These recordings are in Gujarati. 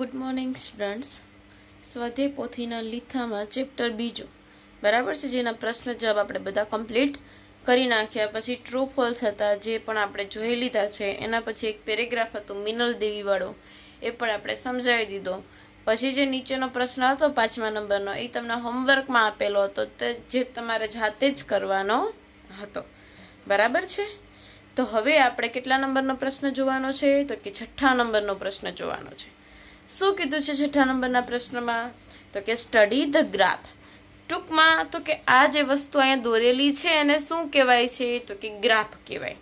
ગુડ મોર્નિંગ સ્ટુડન્ટ્સ સ્વધે પોથીના લીથામાં ચેપ્ટર બીજો બરાબર છે જેના પ્રશ્ન જવાબ આપણે બધા કમ્પ્લીટ કરી નાખ્યા પછી ટ્રુ હતા જે પણ આપણે જોઈ લીધા છે એના પછી એક પેરેગ્રાફ હતો મિનલ દેવીવાળો એ પણ આપણે સમજાવી દીધો પછી જે નીચેનો પ્રશ્ન હતો પાંચમા નંબરનો એ તમને હોમવર્કમાં આપેલો હતો જે તમારે જાતે જ કરવાનો હતો બરાબર છે તો હવે આપણે કેટલા નંબરનો પ્રશ્ન જોવાનો છે તો કે છઠ્ઠા નંબરનો પ્રશ્ન જોવાનો છે શું કીધું છે છઠ્ઠા નંબરના પ્રશ્નમાં તો કે સ્ટડી ધ ગ્રાફ ટૂંકમાં તો કે આ જે વસ્તુ અહીંયા દોરેલી છે એને શું કહેવાય છે તો કે ગ્રાફ કહેવાય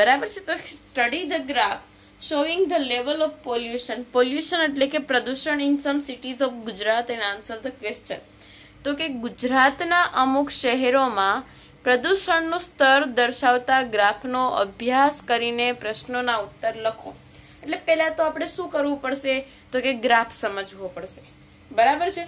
બરાબર છે તો study the graph showing the level of pollution pollution એટલે કે પ્રદૂષણ in some cities of Gujarat and answer the question તો કે ગુજરાતના અમુક શહેરોમાં પ્રદૂષણનું સ્તર દર્શાવતા ગ્રાફનો અભ્યાસ કરીને પ્રશ્નોના ઉત્તર લખો એટલે પહેલા તો આપણે શું કરવું પડશે તો કે ગ્રાફ સમજવો પડશે બરાબર છે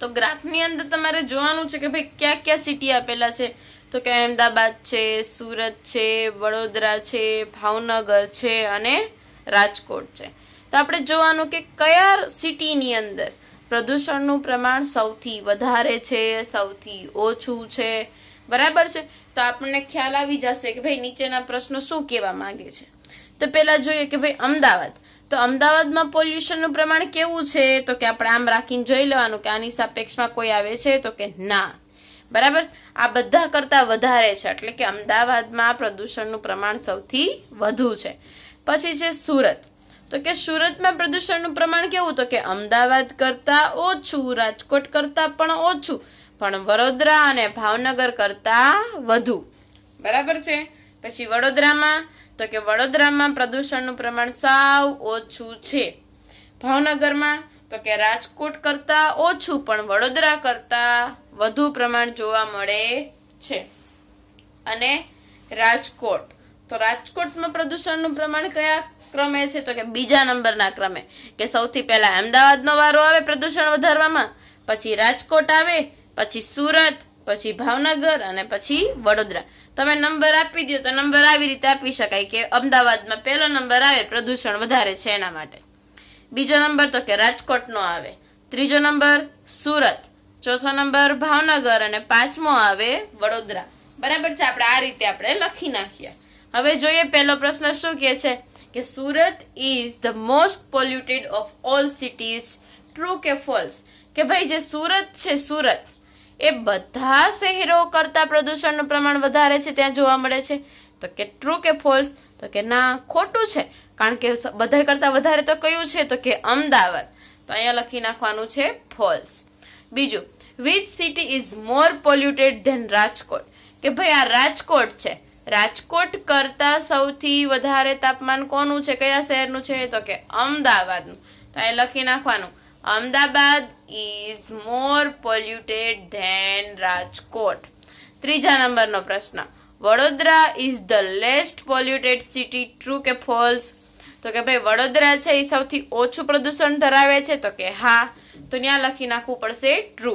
તો ગ્રાફની અંદર તમારે જોવાનું છે કે ભાઈ ક્યાં ક્યાં સિટી આપેલા છે તો કે અમદાવાદ છે સુરત છે વડોદરા છે ભાવનગર છે અને રાજકોટ છે તો આપણે જોવાનું કે કયા સિટીની અંદર પ્રદૂષણનું પ્રમાણ સૌથી વધારે છે સૌથી ઓછું છે બરાબર છે તો આપણને ખ્યાલ આવી જશે કે ભાઈ નીચેના પ્રશ્નો શું કહેવા માંગે છે તો પહેલા જોઈએ કે ભાઈ અમદાવાદ તો અમદાવાદમાં પોલ્યુશનનું પ્રમાણ કેવું છે તો કે આપણે આમ રાખીને જોઈ લેવાનું કે આની સાપેક્ષમાં કોઈ આવે છે તો કે ના બરાબર આ બધા કરતા વધારે છે એટલે કે અમદાવાદમાં પ્રદૂષણનું પ્રમાણ સૌથી વધુ છે પછી છે સુરત તો કે સુરતમાં પ્રદૂષણનું પ્રમાણ કેવું તો કે અમદાવાદ કરતા ઓછું રાજકોટ કરતા પણ ઓછું પણ વડોદરા અને ભાવનગર કરતા વધુ બરાબર છે પછી વડોદરામાં તો કે વડોદરામાં પ્રદૂષણનું પ્રમાણ સાવ ઓછું છે ભાવનગરમાં તો કે રાજકોટ કરતા ઓછું પણ વડોદરા કરતા વધુ પ્રમાણ જોવા મળે છે અને રાજકોટ તો રાજકોટમાં પ્રદૂષણનું પ્રમાણ કયા ક્રમે છે તો કે બીજા નંબરના ક્રમે કે સૌથી પહેલા અમદાવાદનો વારો આવે પ્રદૂષણ વધારવામાં પછી રાજકોટ આવે પછી સુરત પછી ભાવનગર અને પછી વડોદરા તમે નંબર આપી દો તો નંબર આવી રીતે આપી શકાય કે અમદાવાદમાં પહેલો નંબર આવે પ્રદૂષણ વધારે છે એના માટે બીજો નંબર તો કે રાજકોટનો આવે ત્રીજો નંબર સુરત ચોથો નંબર ભાવનગર અને પાંચમો આવે વડોદરા બરાબર છે આપણે આ રીતે આપણે લખી નાખીએ હવે જોઈએ પહેલો પ્રશ્ન શું કે છે કે Surat is the most polluted of all cities true કે ફોલ્સ કે ભાઈ જે સુરત છે સુરત એ બધા શહેરો કરતાં પ્રદૂષણનું પ્રમાણ વધારે છે ત્યાં જોવા મળે છે તો કે ટ્રુ કે ફોલ્સ તો કે ના ખોટું છે કારણ કે બધા કરતાં વધારે તો કયું છે તો કે અમદાવાદ તો અહીંયા લખી નાખવાનું છે ફોલ્સ બીજું which city is more polluted than Rajkot કે ભાઈ આ રાજકોટ છે રાજકોટ કરતા સૌથી વધારે તાપમાન કોનું છે કયા શહેરનું છે તો કે અમદાવાદનું તો અહીંયા લખી નાખવાનું Ahmedabad is more polluted than Rajkot ત્રીજા નંબરનો પ્રશ્ન Vadodara is the least polluted city true કે ફોલ્સ તો કે ભાઈ વડોદરા છે એ સૌથી ઓછું પ્રદૂષણ ધરાવે છે તો કે હા તો ત્યાં લખી નાખવું પડશે ટ્રુ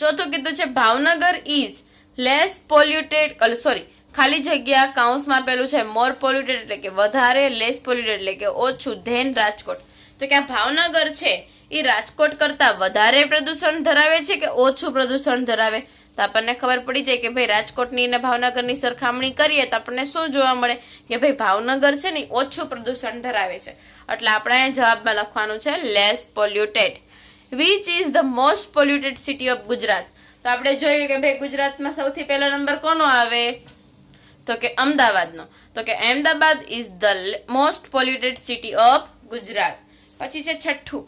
ચોથું કીધું છે Bhavnagar is less polluted sorry ખાલી જગ્યા કાઉન્સમાં પેલું છે મોર પોલ્યુટેડ એટલે કે વધારે લેસ પોલ્યુટેડ એટલે કે ઓછું ધેન રાજકોટ તો કે આ ભાવનગર છે એ રાજકોટ કરતા વધારે પ્રદૂષણ ધરાવે છે કે ઓછું પ્રદૂષણ ધરાવે તો આપણને ખબર પડી જાય કે ભાઈ રાજકોટની અને ભાવનગરની સરખામણી કરીએ તો આપણને શું જોવા મળે કે ભાઈ ભાવનગર છે ને ઓછું પ્રદૂષણ ધરાવે છે એટલે આપણે અહીંયા જવાબમાં લખવાનું છે less polluted which is the most polluted city of Gujarat તો આપણે જોયું કે ભાઈ ગુજરાતમાં સૌથી પહેલો નંબર કોનો આવે તો કે અમદાવાદનો તો કે Ahmedabad is the most polluted city of Gujarat પછી છે છઠ્ઠું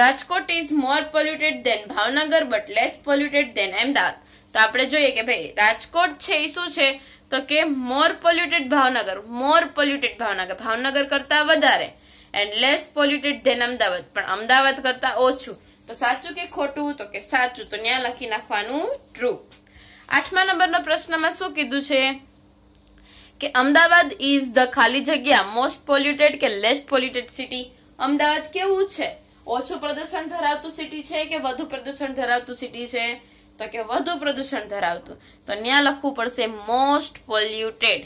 Rajkot is more polluted than Bhavnagar but less polluted than Ahmedabad તો આપણે જોઈએ કે ભાઈ રાજકોટ છે એ શું છે તો કે more polluted Bhavnagar more polluted Bhavnagar Bhavnagar કરતા વધારે and less polluted than Ahmedabad પણ અમદાવાદ કરતા ઓછું તો સાચું કે ખોટું તો કે સાચું તો ત્યાં લખી નાખવાનું ટ્રુ આઠમા નંબરના પ્રશ્નમાં શું કીધું છે કે અમદાવાદ ઇઝ ધ ખાલી જગ્યા મોસ્ટ પોલ્યુટેડ કે લેસ પોલ્યુટેડ સિટી અમદાવાદ કેવું છે ઓછું પ્રદૂષણ ધરાવતું સિટી છે કે વધુ પ્રદૂષણ ધરાવતું સિટી છે તો કે વધુ પ્રદૂષણ ધરાવતું તો ત્યાં લખવું પડશે મોસ્ટ પોલ્યુટેડ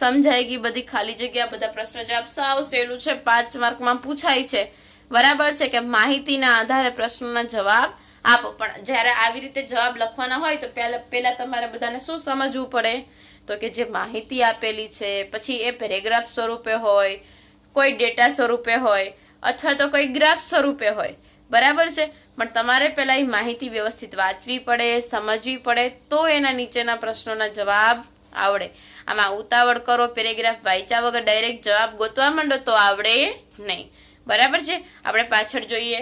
સમજાય ગઈ બધી ખાલી જગ્યા બધા પ્રશ્ન જવાબ સાવ સહેલું છે પાંચ માર્કમાં પૂછાય છે બરાબર છે કે માહિતીના આધારે પ્રશ્નોના જવાબ આપો પણ જ્યારે આવી રીતે જવાબ લખવાના હોય તો પહેલા પહેલા તમારે બધાને શું સમજવું પડે તો કે જે માહિતી આપેલી છે પછી એ પેરેગ્રાફ સ્વરૂપે હોય કોઈ ડેટા સ્વરૂપે હોય અથવા તો કોઈ ગ્રાફ સ્વરૂપે હોય બરાબર છે પણ તમારે પહેલા એ માહિતી વ્યવસ્થિત વાંચવી પડે સમજવી પડે તો એના નીચેના પ્રશ્નોના જવાબ આવડે આમાં ઉતાવળ કરો પેરેગ્રાફ વાંચ્યા વગર ડાયરેક્ટ જવાબ ગોતવા માંડો તો આવડે નહીં બરાબર છે આપણે પાછળ જોઈએ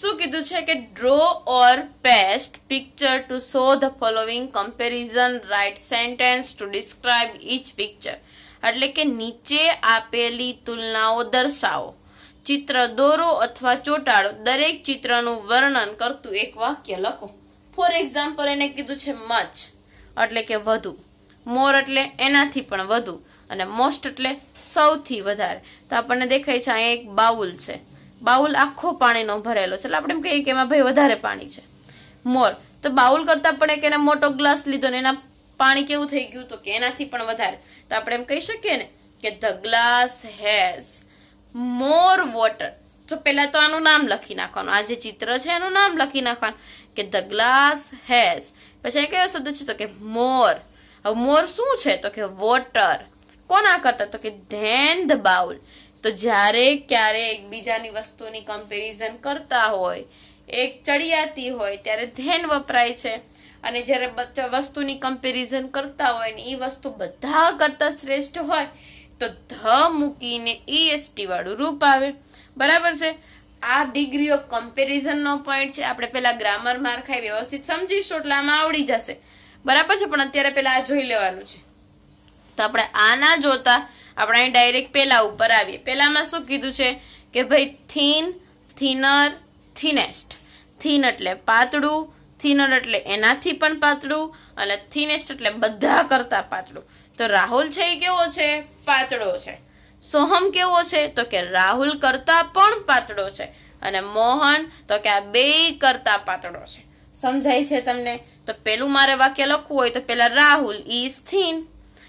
શું કીધું છે કે draw or paste picture to show the following comparison write sentence to describe each picture એટલે કે નીચે આપેલી તુલનાઓ દર્શાવો ચિત્ર દોરો અથવા ચોટાડો દરેક ચિત્રનું વર્ણન કરતું એક વાક્ય લખો ફોર એક્ઝામ્પલ એને કીધું છે મચ એટલે કે વધુ મોર એટલે એનાથી પણ વધુ અને મોસ્ટ એટલે સૌથી વધારે તો આપણને દેખાય છે અહીંયા એક બાઉલ છે બાઉલ આખો પાણીનો ભરેલો છે એટલે આપણે એમ કહીએ કે એમાં ભાઈ વધારે પાણી છે મોર તો બાઉલ કરતા પણ એક એને મોટો ગ્લાસ લીધો ને એના પાણી કેવું થઈ ગયું તો કે એનાથી પણ વધારે તો આપણે એમ કહી શકીએ ને કે the glass has more water તો પહેલા તો આનું નામ લખી નાખવાનું આ જે ચિત્ર છે એનું નામ લખી નાખવાનું કે ધ ગ્લાસ હેઝ પછી કયો શબ્દ છે તો કે મોર હવે મોર શું છે તો કે વોટર કોના કરતા તો કે ધેન ધ બાઉલ તો જ્યારે ક્યારે એકબીજાની વસ્તુની કમ્પેરિઝન કરતા હોય એક ચડિયાતી હોય ત્યારે ધેન વપરાય છે અને જ્યારે બચ્ચા વસ્તુની કમ્પેરિઝન કરતા હોય ને એ વસ્તુ બધા કરતા શ્રેષ્ઠ હોય તો ધ મૂકીને ઈએસટી e વાળું રૂપ આવે બરાબર છે આ ડિગ્રી ઓફ કમ્પેરિઝનનો પોઈન્ટ છે આપણે પેલા ગ્રામર માર વ્યવસ્થિત સમજીશું એટલે આમાં આવડી જશે બરાબર છે પણ અત્યારે પેલા આ જોઈ લેવાનું છે તો આપણે આના ના જોતા આપણે અહીં ડાયરેક્ટ પેલા ઉપર આવીએ પેલામાં શું કીધું છે કે ભાઈ થીન થીનર થીનેસ્ટ થીન એટલે પાતળું થિનર એટલે એનાથી પણ પાતળું અને થિનેસ્ટ એટલે બધા કરતા પાતળું તો રાહુલ છે એ કેવો છે પાતળો છે સોહમ કેવો છે તો કે રાહુલ કરતા પણ પાતળો છે અને મોહન તો કે આ બે કરતા પાતળો છે સમજાય છે તમને તો પેલું મારે વાક્ય લખવું હોય તો પેલા રાહુલ ઈ થીન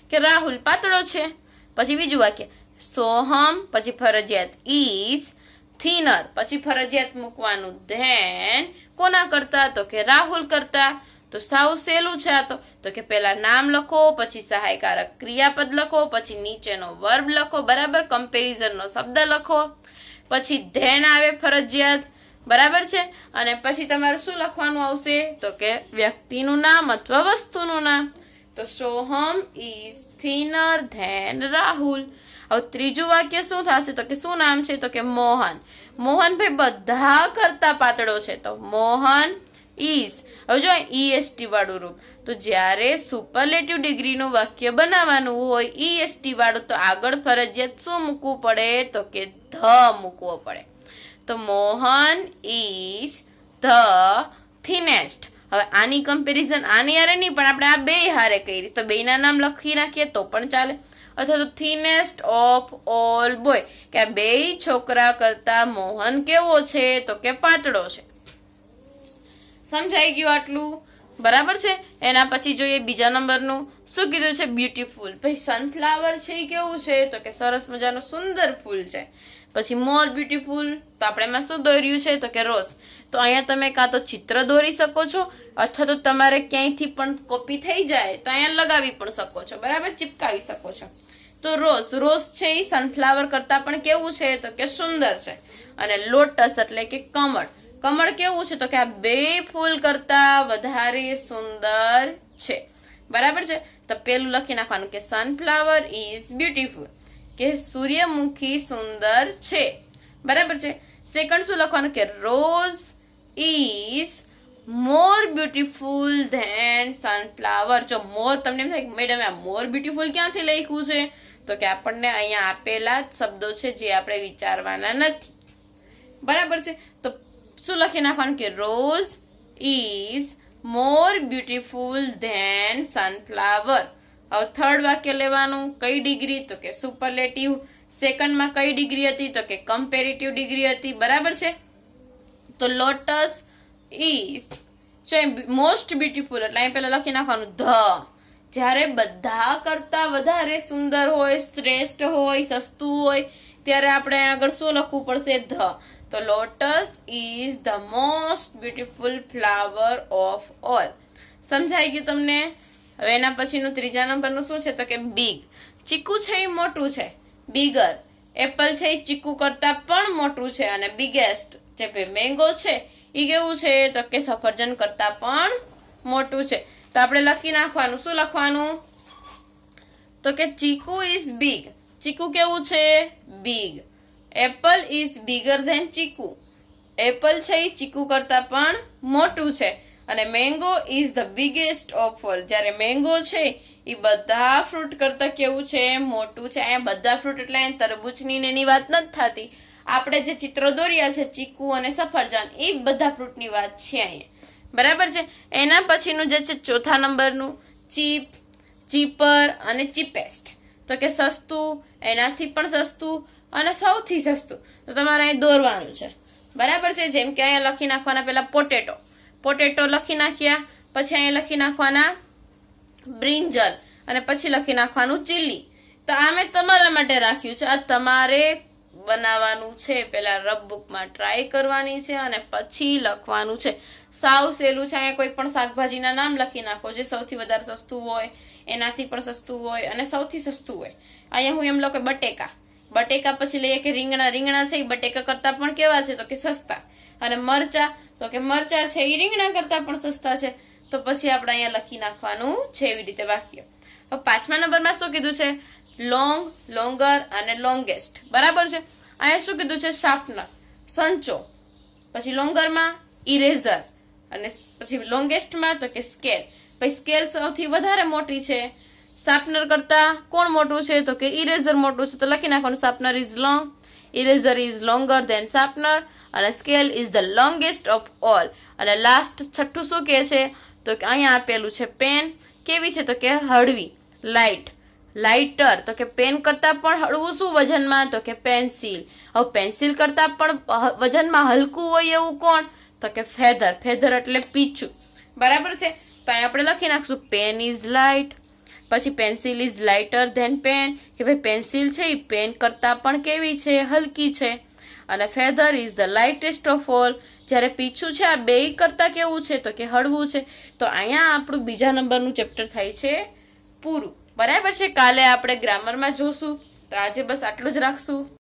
કે રાહુલ પાતળો છે પછી બીજું વાક્ય સોહમ પછી ફરજિયાત ઈસ થિનર પછી ફરજિયાત મૂકવાનું ધેન કોના કરતા તો કે રાહુલ કરતા તો સાવ સહેલું છે આ તો તો કે પહેલા નામ લખો પછી સહાયકારક ક્રિયાપદ લખો પછી નીચેનો વર્બ લખો બરાબર કમ્પેરિઝનનો શબ્દ લખો પછી ધેન આવે ફરજિયાત બરાબર છે અને પછી તમારે શું લખવાનું આવશે તો કે વ્યક્તિનું નામ અથવા વસ્તુનું નામ તો Soham is thinner than Rahul હવે ત્રીજું વાક્ય શું થશે તો કે શું નામ છે તો કે મોહન મોહનભાઈ બધા કરતા પાતળો છે તો મોહન ઇઝ હવે જો ઈએસટી વાળું રૂપ તો જ્યારે સુપરલેટિવ ડિગ્રીનું વાક્ય બનાવવાનું હોય ઈએસટી વાળું તો આગળ ફરજિયાત શું મૂકવું પડે તો કે ધ મૂકવો પડે તો મોહન ઇઝ ધ થિનેસ્ટ હવે આની કમ્પેરિઝન આની હારે નહીં પણ આપણે આ બે હારે કરી તો બેના નામ લખી નાખીએ તો પણ ચાલે અથવા તો થીનેસ્ટ ઓફ ઓલ બોય કે આ બેય છોકરા કરતા મોહન કેવો છે તો કે પાતળો છે સમજાઈ ગયું આટલું બરાબર છે એના પછી જોઈએ બીજા નંબરનું શું કીધું છે બ્યુટીફુલ પછી સનફ્લાવર છે એ કેવું છે તો કે સરસ મજાનું સુંદર ફૂલ છે પછી મોર બ્યુટીફુલ તો આપણે એમાં શું દોર્યું છે તો કે રોસ તો અહીંયા તમે કાં તો ચિત્ર દોરી શકો છો અથવા તો તમારે ક્યાંયથી પણ કોપી થઈ જાય તો અહીંયા લગાવી પણ શકો છો બરાબર ચિપકાવી શકો છો તો રોઝ રોઝ છે એ સનફ્લાવર કરતા પણ કેવું છે તો કે સુંદર છે અને લોટસ એટલે કે કમળ કમળ કેવું છે તો કે આ બે ફૂલ કરતા વધારે સુંદર છે બરાબર છે તો પેલું લખી નાખવાનું કે સનફ્લાવર ઇઝ બ્યુટીફુલ કે સૂર્યમુખી સુંદર છે બરાબર છે સેકન્ડ શું લખવાનું કે rose is more beautiful than sunflower જો મોર તમને એમ થાય મેડમ આ મોર બ્યુટીફુલ ક્યાંથી લખ્યું છે તો કે આપણને અહીંયા આપેલા જ શબ્દો છે જે આપણે વિચારવાના નથી બરાબર છે તો શું લખી નાખવાનું કે rose is more beautiful than sunflower હવે થર્ડ વાક્ય લેવાનું કઈ ડિગ્રી તો કે સુપરલેટિવ સેકન્ડમાં કઈ ડિગ્રી હતી તો કે કમ્પેરેટિવ ડિગ્રી હતી બરાબર છે તો લોટસ ઇઝ મોસ્ટ બ્યુટીફુલ એટલે અહીં પેલા લખી નાખવાનું ધ જ્યારે બધા કરતા વધારે સુંદર હોય શ્રેષ્ઠ હોય સસ્તું હોય ત્યારે આપણે આગળ શું લખવું પડશે ધ તો lotus is the most beautiful flower of all સમજાઈ ગયું તમને હવે એના પછીનું ત્રીજા નંબરનું શું છે તો કે બિગ ચીકુ છે એ મોટું છે બિગર એપલ છે એ ચીકુ કરતા પણ મોટું છે અને બિગેસ્ટ જે મેંગો છે એ કેવું છે તો કે સફરજન કરતા પણ મોટું છે તો આપણે લખી નાખવાનું શું લખવાનું તો કે ચીકુ ઇઝ બિગ ચીકુ કેવું છે big apple is bigger than chikoo apple છે એ ચીકુ કરતાં પણ મોટું છે અને mango is the biggest of all જ્યારે મેંગો છે એ બધા ફ્રૂટ કરતાં કેવું છે મોટું છે અહીંયા બધા ફ્રૂટ એટલે તરબૂચની ને એની વાત નથી થતી આપણે જે ચિત્રો દોર્યા છે ચીકુ અને સફરજન એ બધા ફ્રૂટની વાત છે અહીંયા બરાબર છે એના પછીનું જે છે ચોથા નંબરનું ચીપ ચીપર અને ચીપેસ્ટ તો કે સસ્તું એનાથી પણ સસ્તું અને સૌથી સસ્તું તો તમારે અહીં દોરવાનું છે બરાબર છે જેમ કે અહીંયા લખી નાખવાના પહેલા પોટેટો પોટેટો લખી નાખ્યા પછી અહીંયા લખી નાખવાના બ્રિંજલ અને પછી લખી નાખવાનું ચીલી તો આ મેં તમારા માટે રાખ્યું છે આ તમારે બનાવવાનું છે પેલા રબ બુકમાં ટ્રાય કરવાની છે અને પછી લખવાનું છે સાવ સહેલું છે અહીંયા કોઈ પણ શાકભાજીના નામ લખી નાખો જે સૌથી વધારે સસ્તું હોય એનાથી પણ સસ્તું હોય અને સૌથી સસ્તું હોય અહીંયા હું એમ કે બટેકા બટેકા પછી લઈએ કે રીંગણા રીંગણા છે એ બટેકા કરતા પણ કેવા છે તો કે સસ્તા અને મરચા તો કે મરચા છે એ રીંગણા કરતા પણ સસ્તા છે તો પછી આપણે અહીંયા લખી નાખવાનું છે એવી રીતે વાક્ય પાંચમા નંબરમાં શું કીધું છે લોંગ લોંગર અને લોંગેસ્ટ બરાબર છે અહીંયા શું કીધું છે શાર્પનર સંચો પછી લોંગરમાં ઇરેઝર અને પછી લોંગેસ્ટમાં તો કે સ્કેલ પછી સ્કેલ સૌથી વધારે મોટી છે શાર્પનર કરતા કોણ મોટું છે તો કે ઇરેઝર મોટું છે તો લખી નાખવાનું sharpener is long eraser is longer than sharpener અને scale is the longest of all અને લાસ્ટ છઠ્ઠું શું કે છે તો કે અહીંયા આપેલું છે પેન કેવી છે તો કે હળવી લાઇટ લાઇટર તો કે પેન કરતાં પણ હળવું શું વજનમાં તો કે પેન્સિલ હવે પેન્સિલ કરતાં પણ વજનમાં હલકું હોય એવું કોણ તો કે ફેધર ફેધર એટલે પીછું બરાબર છે તો અહીં આપણે લખી નાખશું પેન ઇઝ લાઇટ પછી pencil is lighter than pen કે ભાઈ પેન્સિલ છે એ પેન કરતાં પણ કેવી છે હલકી છે અને feather is the lightest of all જ્યારે પીછું છે આ બે કરતાં કેવું છે તો કે હળવું છે તો અહીંયા આપણું બીજા નંબરનું ચેપ્ટર થાય છે પૂરું બરાબર છે કાલે આપણે ગ્રામરમાં જોશું તો આજે બસ આટલું જ રાખશું